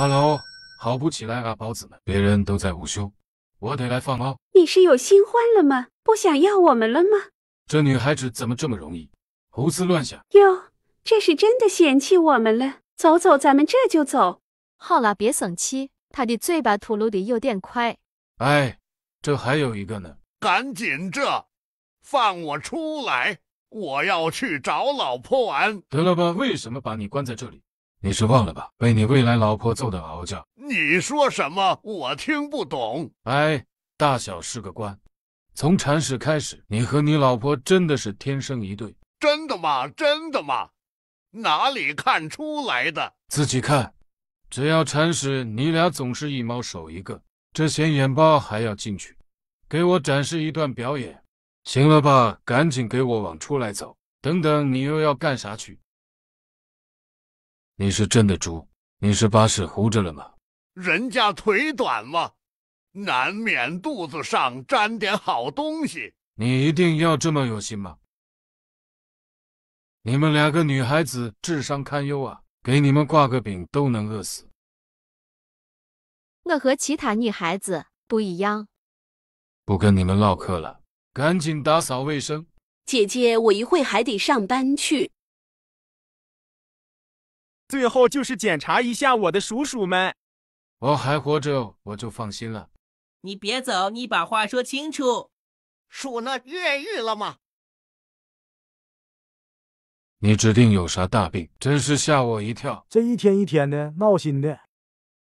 哈喽，好不起来啊，包子们！别人都在午休，我得来放猫。你是有新欢了吗？不想要我们了吗？这女孩子怎么这么容易胡思乱想？哟，这是真的嫌弃我们了。走走，咱们这就走。好了，别生气。他的嘴巴吐露的有点快。哎，这还有一个呢，赶紧这放我出来！我要去找老婆玩。得了吧，为什么把你关在这里？你是忘了吧？被你未来老婆揍的嗷叫！你说什么？我听不懂。哎，大小是个官，从铲屎开始，你和你老婆真的是天生一对。真的吗？真的吗？哪里看出来的？自己看。只要铲屎，你俩总是一猫守一个。这显眼包还要进去，给我展示一段表演。行了吧？赶紧给我往出来走。等等，你又要干啥去？你是真的猪？你是把屎糊着了吗？人家腿短嘛，难免肚子上沾点好东西。你一定要这么有心吗？你们两个女孩子智商堪忧啊，给你们挂个饼都能饿死。我和其他女孩子不一样。不跟你们唠嗑了，赶紧打扫卫生。姐姐，我一会还得上班去。最后就是检查一下我的鼠鼠们，我还活着，我就放心了。你别走，你把话说清楚，鼠那越狱了吗？你指定有啥大病，真是吓我一跳。这一天一天的，闹心的。